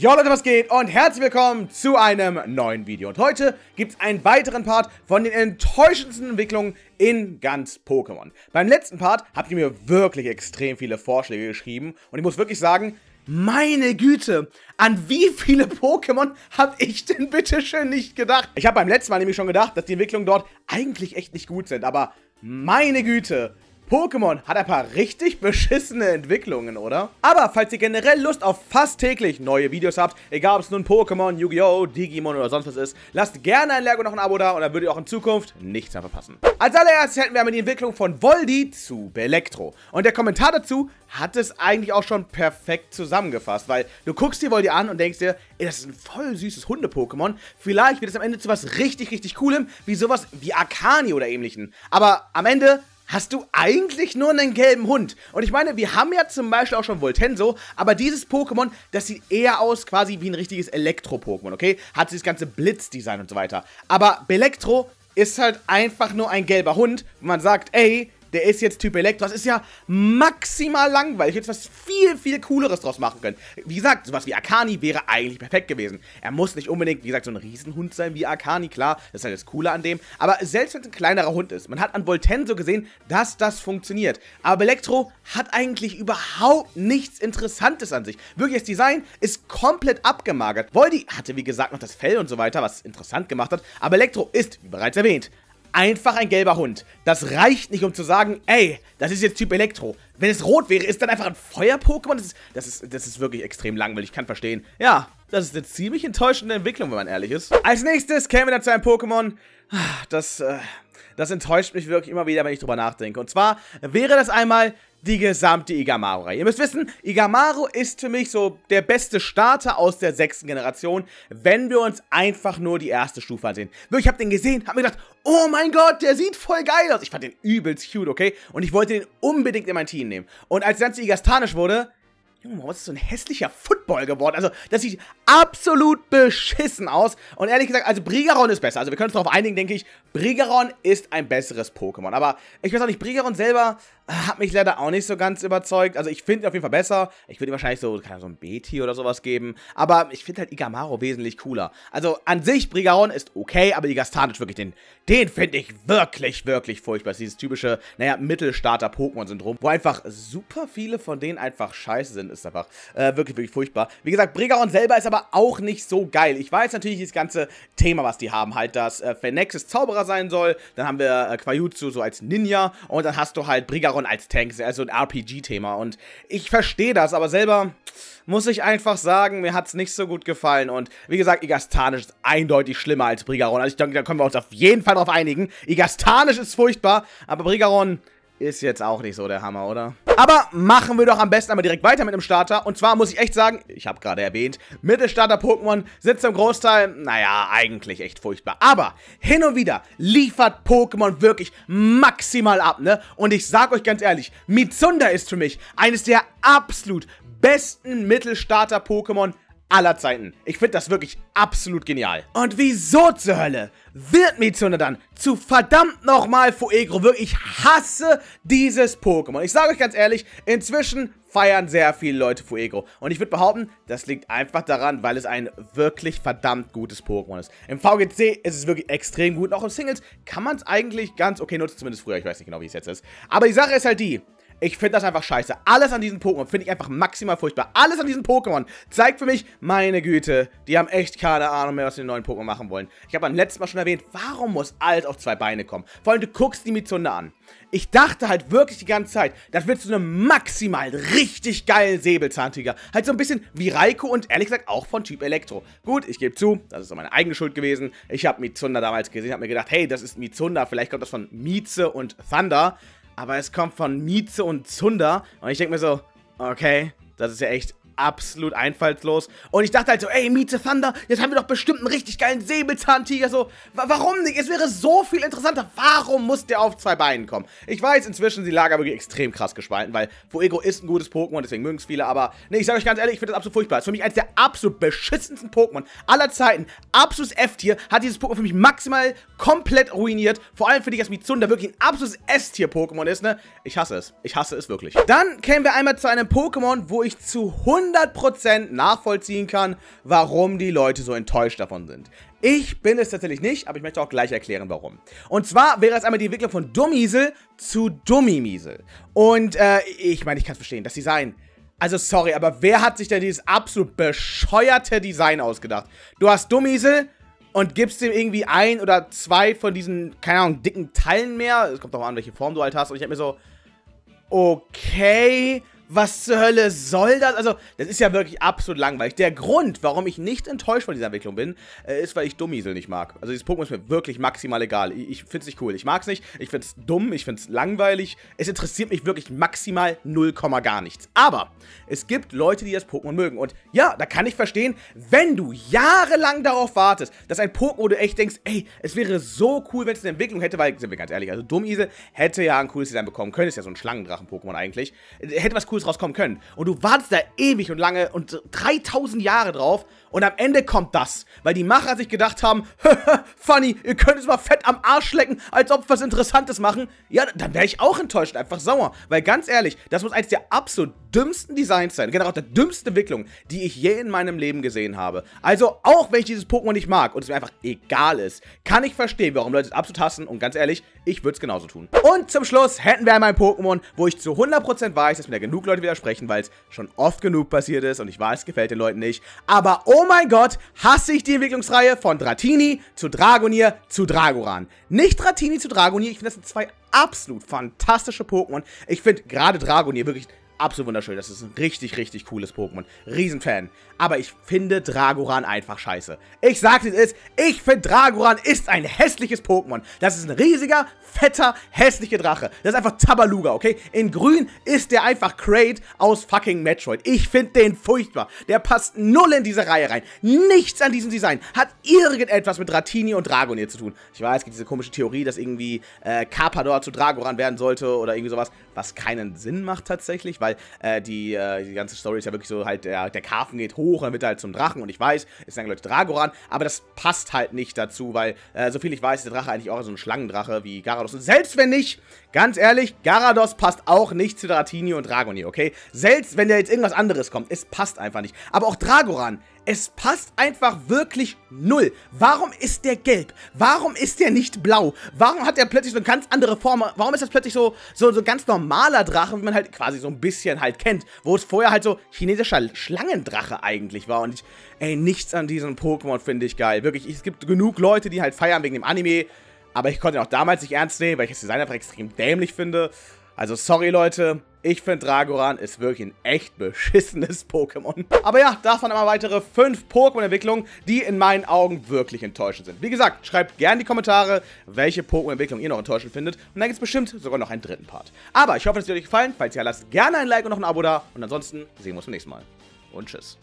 Jo Leute, was geht? Und herzlich willkommen zu einem neuen Video. Und heute gibt es einen weiteren Part von den enttäuschendsten Entwicklungen in ganz Pokémon. Beim letzten Part habt ihr mir wirklich extrem viele Vorschläge geschrieben. Und ich muss wirklich sagen, meine Güte, an wie viele Pokémon habe ich denn bitte schön nicht gedacht? Ich habe beim letzten Mal nämlich schon gedacht, dass die Entwicklungen dort eigentlich echt nicht gut sind. Aber meine Güte, Pokémon hat ein paar richtig beschissene Entwicklungen, oder? Aber falls ihr generell Lust auf fast täglich neue Videos habt, egal ob es nun Pokémon, Yu-Gi-Oh!, Digimon oder sonst was ist, lasst gerne ein Like und noch ein Abo da und dann würdet ihr auch in Zukunft nichts mehr verpassen. Als allererstes hätten wir einmal die Entwicklung von Voldi zu Belektro. Und der Kommentar dazu hat es eigentlich auch schon perfekt zusammengefasst, weil du guckst dir Voldi an und denkst dir, ey, das ist ein voll süßes Hunde-Pokémon, vielleicht wird es am Ende zu was richtig, richtig Coolem, wie sowas wie Arcani oder ähnlichen. Aber am Ende hast du eigentlich nur einen gelben Hund. Und ich meine, wir haben ja zum Beispiel auch schon Voltenso, aber dieses Pokémon, das sieht eher aus quasi wie ein richtiges Elektro-Pokémon, okay? Hat dieses ganze Blitzdesign und so weiter. Aber Belektro ist halt einfach nur ein gelber Hund, wo man sagt, ey, der ist jetzt Typ Elektro. Das ist ja maximal langweilig. Jetzt was viel, viel Cooleres draus machen können. Wie gesagt, sowas wie Akani wäre eigentlich perfekt gewesen. Er muss nicht unbedingt, wie gesagt, so ein Riesenhund sein wie Akani, klar, das ist halt das Coole an dem. Aber selbst wenn es ein kleinerer Hund ist, man hat an Voltenso gesehen, dass das funktioniert. Aber Elektro hat eigentlich überhaupt nichts Interessantes an sich. Wirklich, das Design ist komplett abgemagert. Voldy hatte, wie gesagt, noch das Fell und so weiter, was interessant gemacht hat. Aber Elektro ist, wie bereits erwähnt, einfach ein gelber Hund. Das reicht nicht, um zu sagen, ey, das ist jetzt Typ Elektro. Wenn es rot wäre, ist dann einfach ein Feuer-Pokémon. Das ist, das, ist, das ist wirklich extrem langweilig, ich kann verstehen. Ja, das ist eine ziemlich enttäuschende Entwicklung, wenn man ehrlich ist. Als nächstes kämen käme dazu ein Pokémon, ah, das, äh, das enttäuscht mich wirklich immer wieder, wenn ich drüber nachdenke. Und zwar wäre das einmal die gesamte Igamaru-Reihe. Ihr müsst wissen, Igamaru ist für mich so der beste Starter aus der sechsten Generation, wenn wir uns einfach nur die erste Stufe ansehen. Wirklich, ich habe den gesehen, habe mir gedacht, oh mein Gott, der sieht voll geil aus. Ich fand den übelst cute, okay? Und ich wollte den unbedingt in mein Team nehmen. Und als dann zu Igastanisch wurde, Junge, was ist so ein hässlicher Football geworden? Also, das sieht absolut beschissen aus. Und ehrlich gesagt, also Brigaron ist besser. Also, wir können uns darauf einigen, denke ich. Brigaron ist ein besseres Pokémon. Aber ich weiß auch nicht, Brigaron selber, hat mich leider auch nicht so ganz überzeugt. Also ich finde ihn auf jeden Fall besser. Ich würde ihm wahrscheinlich so, keine so ein b oder sowas geben. Aber ich finde halt Igamaro wesentlich cooler. Also an sich, Brigaron ist okay, aber Igastanic wirklich, den, den finde ich wirklich, wirklich furchtbar. Das ist dieses typische, naja, Mittelstarter-Pokémon-Syndrom, wo einfach super viele von denen einfach scheiße sind. Ist einfach äh, wirklich, wirklich furchtbar. Wie gesagt, Brigaron selber ist aber auch nicht so geil. Ich weiß natürlich das ganze Thema, was die haben. Halt, dass äh, Phenexis Zauberer sein soll. Dann haben wir äh, Quajutsu so als Ninja. Und dann hast du halt Brigaron Acheron als Tank, also ein RPG-Thema. Und ich verstehe das, aber selber muss ich einfach sagen, mir hat es nicht so gut gefallen. Und wie gesagt, Igastanisch ist eindeutig schlimmer als Brigaron. Also ich denke, da können wir uns auf jeden Fall drauf einigen. Igastanisch ist furchtbar, aber Brigaron ist jetzt auch nicht so der Hammer, oder? Aber machen wir doch am besten einmal direkt weiter mit dem Starter. Und zwar muss ich echt sagen, ich habe gerade erwähnt, Mittelstarter-Pokémon sind zum Großteil, naja, eigentlich echt furchtbar. Aber hin und wieder liefert Pokémon wirklich maximal ab, ne? Und ich sag euch ganz ehrlich, Mizunda ist für mich eines der absolut besten Mittelstarter-Pokémon aller Zeiten. Ich finde das wirklich absolut genial. Und wieso zur Hölle wird Mizuna dann zu verdammt nochmal Fuegro wirklich? Ich hasse dieses Pokémon. Ich sage euch ganz ehrlich, inzwischen feiern sehr viele Leute Fuego. Und ich würde behaupten, das liegt einfach daran, weil es ein wirklich verdammt gutes Pokémon ist. Im VGC ist es wirklich extrem gut. Und auch im Singles kann man es eigentlich ganz okay nutzen, zumindest früher. Ich weiß nicht genau, wie es jetzt ist. Aber die Sache ist halt die, ich finde das einfach scheiße. Alles an diesen Pokémon finde ich einfach maximal furchtbar. Alles an diesen Pokémon zeigt für mich, meine Güte, die haben echt keine Ahnung mehr, was sie den neuen Pokémon machen wollen. Ich habe beim letzten Mal schon erwähnt, warum muss alles auf zwei Beine kommen? Vor allem, du guckst die Mizunde an. Ich dachte halt wirklich die ganze Zeit, das wird so eine maximal richtig geilen Säbelzahntiger. Halt so ein bisschen wie Raiko und ehrlich gesagt auch von Typ Elektro. Gut, ich gebe zu, das ist so meine eigene Schuld gewesen. Ich habe Mizunda damals gesehen, habe mir gedacht, hey, das ist Mizunda, vielleicht kommt das von Mize und Thunder. Aber es kommt von Mieze und Zunder. Und ich denke mir so, okay, das ist ja echt absolut einfallslos. Und ich dachte halt so, ey, Miete Thunder, jetzt haben wir doch bestimmt einen richtig geilen Säbelzahntiger. So, warum nicht? Es wäre so viel interessanter. Warum muss der auf zwei Beinen kommen? Ich weiß, inzwischen die Lager wirklich extrem krass gespalten, weil Fuego ist ein gutes Pokémon, deswegen mögen es viele. Aber ne, ich sage euch ganz ehrlich, ich finde das absolut furchtbar. Es ist für mich eines der absolut beschissensten Pokémon aller Zeiten. Absolut F-Tier hat dieses Pokémon für mich maximal komplett ruiniert. Vor allem für dich, dass Mizunda wirklich ein absolutes S-Tier-Pokémon ist, ne? Ich hasse es. Ich hasse es wirklich. Dann kämen wir einmal zu einem Pokémon, wo ich zu 100 100% nachvollziehen kann, warum die Leute so enttäuscht davon sind. Ich bin es tatsächlich nicht, aber ich möchte auch gleich erklären, warum. Und zwar wäre es einmal die Entwicklung von Dummiesel zu Dummimiesel. Und äh, ich meine, ich kann es verstehen, das Design. Also sorry, aber wer hat sich denn dieses absolut bescheuerte Design ausgedacht? Du hast Dummiesel und gibst ihm irgendwie ein oder zwei von diesen, keine Ahnung, dicken Teilen mehr. Es kommt darauf an, welche Form du halt hast. Und ich hab mir so, okay, was zur Hölle soll das? Also, das ist ja wirklich absolut langweilig. Der Grund, warum ich nicht enttäuscht von dieser Entwicklung bin, äh, ist, weil ich Dummiesel nicht mag. Also, dieses Pokémon ist mir wirklich maximal egal. Ich, ich finde es nicht cool. Ich mag es nicht. Ich finde es dumm. Ich finde es langweilig. Es interessiert mich wirklich maximal 0, gar nichts. Aber es gibt Leute, die das Pokémon mögen. Und ja, da kann ich verstehen, wenn du jahrelang darauf wartest, dass ein Pokémon, du echt denkst, ey, es wäre so cool, wenn es eine Entwicklung hätte, weil, sind wir ganz ehrlich, also Dummiesel hätte ja ein cooles Design bekommen können. Ist ja so ein Schlangendrachen-Pokémon eigentlich. Hätte was Cooles Ergebnis rauskommen können. Und du wartest da ewig und lange und 3000 Jahre drauf und am Ende kommt das. Weil die Macher sich gedacht haben, funny, ihr könnt es mal fett am Arsch lecken, als ob wir was Interessantes machen. Ja, dann wäre ich auch enttäuscht, einfach sauer. Weil ganz ehrlich, das muss eines der absolut dümmsten Designs sein, genau der dümmsten Entwicklung, die ich je in meinem Leben gesehen habe. Also, auch wenn ich dieses Pokémon nicht mag und es mir einfach egal ist, kann ich verstehen, warum Leute es absolut hassen und ganz ehrlich, ich würde es genauso tun. Und zum Schluss hätten wir einmal ein Pokémon, wo ich zu 100% weiß, dass mir da genug genug Leute widersprechen, weil es schon oft genug passiert ist und ich weiß, es gefällt den Leuten nicht. Aber oh mein Gott, hasse ich die Entwicklungsreihe von Dratini zu Dragonir zu Dragoran. Nicht Dratini zu Dragonir, ich finde das sind zwei absolut fantastische Pokémon. Ich finde gerade Dragonir wirklich absolut wunderschön. Das ist ein richtig, richtig cooles Pokémon. Riesenfan. Aber ich finde Dragoran einfach scheiße. Ich sag's es ist, ich finde Dragoran ist ein hässliches Pokémon. Das ist ein riesiger, fetter, hässlicher Drache. Das ist einfach Tabaluga, okay? In grün ist der einfach Crate aus fucking Metroid. Ich finde den furchtbar. Der passt null in diese Reihe rein. Nichts an diesem Design hat irgendetwas mit Ratini und Dragonir zu tun. Ich weiß, es gibt diese komische Theorie, dass irgendwie äh, Carpador zu Dragoran werden sollte oder irgendwie sowas, was keinen Sinn macht tatsächlich, weil äh, die, äh, die ganze Story ist ja wirklich so halt, der, der Karfen geht hoch, dann wird er halt zum Drachen und ich weiß, es sagen Leute Dragoran, aber das passt halt nicht dazu, weil äh, so viel ich weiß, ist der Drache eigentlich auch so ein Schlangendrache wie Garados. Und selbst wenn nicht, ganz ehrlich, Garados passt auch nicht zu Dratini und Dragoni, okay? Selbst wenn da jetzt irgendwas anderes kommt, es passt einfach nicht. Aber auch Dragoran, es passt einfach wirklich null. Warum ist der gelb? Warum ist der nicht blau? Warum hat er plötzlich so eine ganz andere Form? Warum ist das plötzlich so, so, so ganz normaler Drachen, wie man halt quasi so ein bisschen bisschen halt kennt, wo es vorher halt so chinesischer Schlangendrache eigentlich war. Und ich, ey, nichts an diesem Pokémon finde ich geil. Wirklich, es gibt genug Leute, die halt feiern wegen dem Anime, aber ich konnte ihn auch damals nicht ernst nehmen, weil ich das Design einfach extrem dämlich finde. Also sorry Leute, ich finde Dragoran ist wirklich ein echt beschissenes Pokémon. Aber ja, das waren immer weitere fünf Pokémon-Entwicklungen, die in meinen Augen wirklich enttäuschend sind. Wie gesagt, schreibt gerne in die Kommentare, welche Pokémon-Entwicklung ihr noch enttäuschend findet. Und dann gibt es bestimmt sogar noch einen dritten Part. Aber ich hoffe, es hat euch gefallen. Falls ja, lasst gerne ein Like und noch ein Abo da. Und ansonsten sehen wir uns beim nächsten Mal. Und tschüss.